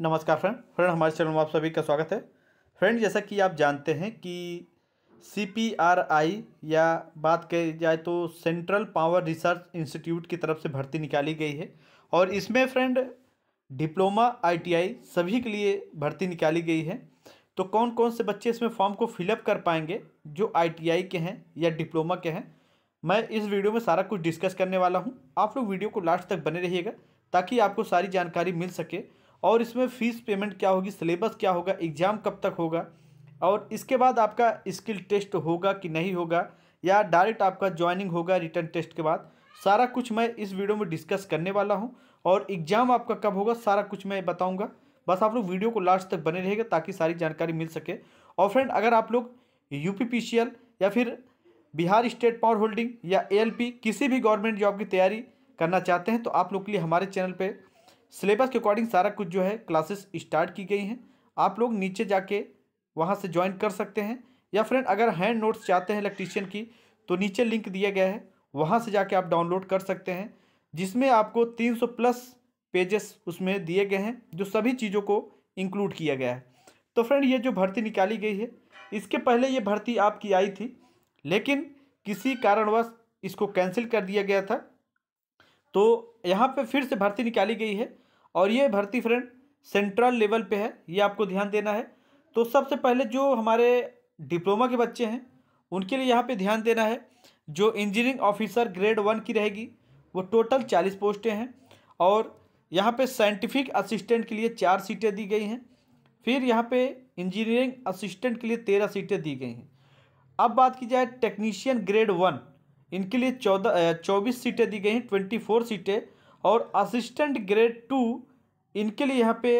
नमस्कार friend friend हमारे channel में आप सभी का स्वागत है फ्रेंड जैसा कि आप जानते हैं कि सी पी आर आई या बात कही जाए तो सेंट्रल पावर रिसर्च इंस्टीट्यूट की तरफ से भर्ती निकाली गई है और इसमें फ्रेंड डिप्लोमा आईटीआई सभी के लिए भर्ती निकाली गई है तो कौन कौन से बच्चे इसमें फॉर्म को फिलअप कर पाएंगे जो आई के हैं या डिप्लोमा के हैं मैं इस वीडियो में सारा कुछ डिस्कस करने वाला हूँ आप लोग वीडियो को लास्ट तक बने रहिएगा ताकि आपको सारी जानकारी मिल सके और इसमें फ़ीस पेमेंट क्या होगी सिलेबस क्या होगा एग्ज़ाम कब तक होगा और इसके बाद आपका स्किल टेस्ट होगा कि नहीं होगा या डायरेक्ट आपका ज्वाइनिंग होगा रिटर्न टेस्ट के बाद सारा कुछ मैं इस वीडियो में डिस्कस करने वाला हूँ और एग्ज़ाम आपका कब होगा सारा कुछ मैं बताऊँगा बस आप लोग वीडियो को लास्ट तक बने रहेगा ताकि सारी जानकारी मिल सके और फ्रेंड अगर आप लोग यू या फिर बिहार स्टेट पावर होल्डिंग या ए किसी भी गवर्नमेंट जॉब की तैयारी करना चाहते हैं तो आप लोग के लिए हमारे चैनल पर सिलेबस के अकॉर्डिंग सारा कुछ जो है क्लासेस स्टार्ट की गई हैं आप लोग नीचे जाके वहाँ से ज्वाइन कर सकते हैं या फ्रेंड अगर हैंड नोट्स चाहते हैं इलेक्ट्रीशियन की तो नीचे लिंक दिया गया है वहाँ से जाके आप डाउनलोड कर सकते हैं जिसमें आपको 300 प्लस पेजेस उसमें दिए गए हैं जो सभी चीज़ों को इंक्लूड किया गया है तो फ्रेंड ये जो भर्ती निकाली गई है इसके पहले ये भर्ती आपकी आई थी लेकिन किसी कारणवश इसको कैंसिल कर दिया गया था तो यहाँ पे फिर से भर्ती निकाली गई है और ये भर्ती फ्रेंड सेंट्रल लेवल पे है ये आपको ध्यान देना है तो सबसे पहले जो हमारे डिप्लोमा के बच्चे हैं उनके लिए यहाँ पे ध्यान देना है जो इंजीनियरिंग ऑफिसर ग्रेड वन की रहेगी वो टोटल चालीस पोस्टें हैं और यहाँ पे साइंटिफिक असिस्टेंट के लिए चार सीटें दी गई हैं फिर यहाँ पे इंजीनियरिंग असिस्टेंट के लिए तेरह सीटें दी गई हैं अब बात की जाए टेक्नीशियन ग्रेड वन इनके लिए चौदह चौबीस सीटें दी गई हैं ट्वेंटी फोर सीटें और असिस्टेंट ग्रेड टू इनके लिए यहाँ पे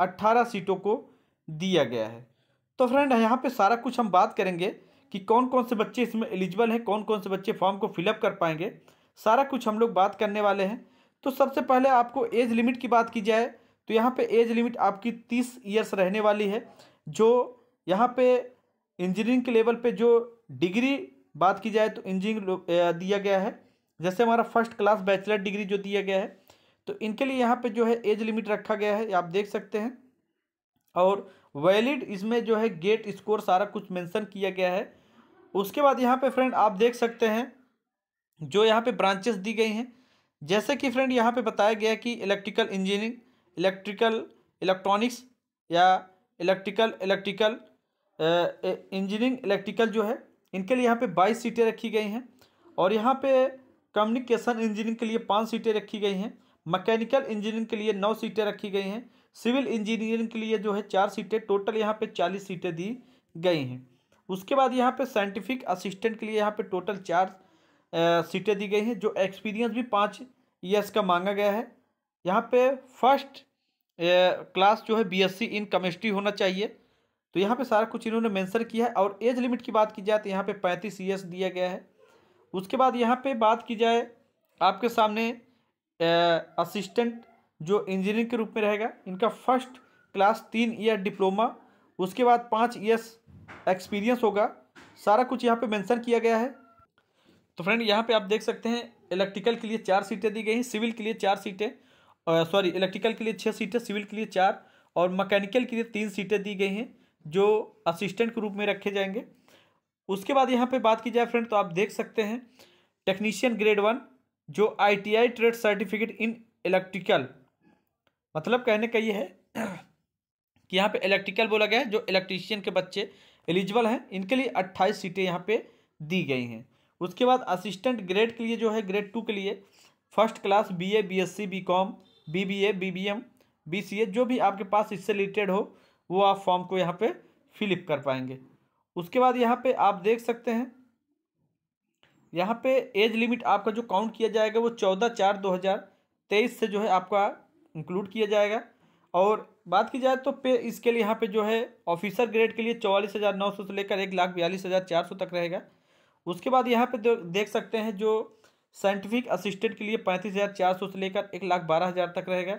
अट्ठारह सीटों को दिया गया है तो फ्रेंड यहाँ पे सारा कुछ हम बात करेंगे कि कौन कौन से बच्चे इसमें एलिजिबल हैं कौन कौन से बच्चे फॉर्म को फिलअप कर पाएंगे सारा कुछ हम लोग बात करने वाले हैं तो सबसे पहले आपको एज लिमिट की बात की जाए तो यहाँ पर एज लिमिट आपकी तीस ईयर्स रहने वाली है जो यहाँ पर इंजीनियरिंग के लेवल पर जो डिग्री बात की जाए तो इंजीनियरिंग दिया गया है जैसे हमारा फर्स्ट क्लास बैचलर डिग्री जो दिया गया है तो इनके लिए यहाँ पे जो है एज लिमिट रखा गया है आप देख सकते हैं और वैलिड इसमें जो है गेट स्कोर सारा कुछ मेंशन किया गया है उसके बाद यहाँ पे फ्रेंड आप देख सकते हैं जो यहाँ पे ब्रांचेस दी गई हैं जैसे कि फ्रेंड यहाँ पे बताया गया कि इलेक्ट्रिकल इंजीनियरिंग इलेक्ट्रिकल इलेक्ट्रॉनिक्स या इलेक्ट्रिकल इलेक्ट्रिकल इंजीनियरिंग इलेक्ट्रिकल जो है इनके लिए यहाँ पे बाईस सीटें रखी गई हैं और यहाँ पे कम्युनिकेशन इंजीनियरिंग के लिए पाँच सीटें रखी गई हैं मैकेनिकल इंजीनियरिंग के लिए नौ सीटें रखी गई हैं सिविल इंजीनियरिंग के लिए जो है चार सीटें टोटल यहाँ पे चालीस सीटें दी गई हैं उसके बाद यहाँ पे साइंटिफिक असिस्टेंट के लिए यहाँ पे टोटल चार सीटें दी गई हैं जो एक्सपीरियंस भी पाँच ईयर्स का मांगा गया है यहाँ पे फर्स्ट क्लास जो है बीएससी इन केमिस्ट्री होना चाहिए तो यहाँ पे सारा कुछ इन्होंने मेंशन किया है और एज लिमिट की बात की जाए तो यहाँ पे पैंतीस ईयर्स दिया गया है उसके बाद यहाँ पे बात की जाए आपके सामने असिस्टेंट जो इंजीनियर के रूप में रहेगा इनका फर्स्ट क्लास तीन ईयर डिप्लोमा उसके बाद पाँच ईयर्स एक्सपीरियंस होगा सारा कुछ यहाँ पर मैंसन किया गया है तो फ्रेंड यहाँ पर आप देख सकते हैं इलेक्ट्रिकल के लिए चार सीटें दी गई सिविल के लिए चार सीटें सॉरी इलेक्ट्रिकल के लिए छः सीटें सिविल के लिए चार और मैकेनिकल के लिए तीन सीटें दी गई हैं जो असिस्टेंट के रूप में रखे जाएंगे उसके बाद यहाँ पे बात की जाए फ्रेंड तो आप देख सकते हैं टेक्नीशियन ग्रेड वन जो ITI trade certificate in electrical मतलब कहने का ये है कि यहाँ पे इलेक्ट्रिकल बोला गया है जो इलेक्ट्रीशियन के बच्चे एलिजिबल हैं इनके लिए अट्ठाईस सीटें यहाँ पे दी गई हैं उसके बाद असिस्टेंट ग्रेड के लिए जो है ग्रेड टू के लिए first class B A B S C B com B B A B B M B C A जो भी आपके पास इससे रिलेटेड हो वो आप फॉर्म को यहाँ पे फिलिप कर पाएंगे उसके बाद यहाँ पे आप देख सकते हैं यहाँ पे एज लिमिट आपका जो काउंट किया जाएगा वो चौदह चार दो हज़ार तेईस से जो है आपका इंक्लूड किया जाएगा और बात की जाए तो पे इसके लिए यहाँ पे जो है ऑफिसर ग्रेड के लिए चौवालीस हज़ार नौ सौ से लेकर एक लाख बयालीस हज़ार चार सौ तक रहेगा उसके बाद यहाँ पे देख सकते हैं जो साइंटिफिक असिस्टेंट के लिए पैंतीस हज़ार चार सौ से लेकर एक लाख बारह हज़ार तक रहेगा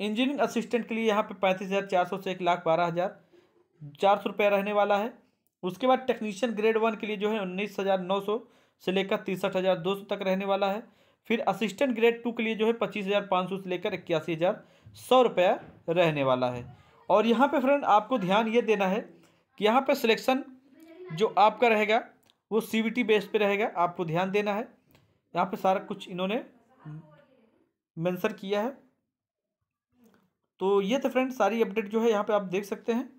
इंजीनियरिंग असिस्टेंट के लिए यहाँ पे पैंतीस हज़ार चार सौ से एक लाख बारह हज़ार चार सौ रुपया रहने वाला है उसके बाद टेक्नीशियन ग्रेड वन के लिए जो है उन्नीस हज़ार नौ सौ से लेकर तिरसठ हज़ार दो सौ तक रहने वाला है फिर असिस्टेंट ग्रेड टू के लिए जो है पच्चीस हज़ार पाँच सौ से लेकर इक्यासी हज़ार सौ रुपया रहने वाला है और यहाँ पर फ्रेंड आपको ध्यान ये देना है कि यहाँ पर सिलेक्शन जो आपका रहेगा वो सी बी टी बेस पर रहेगा आपको ध्यान देना है यहाँ पर सारा कुछ इन्होंने मैंसर किया है तो ये थे फ्रेंड सारी अपडेट जो है यहाँ पे आप देख सकते हैं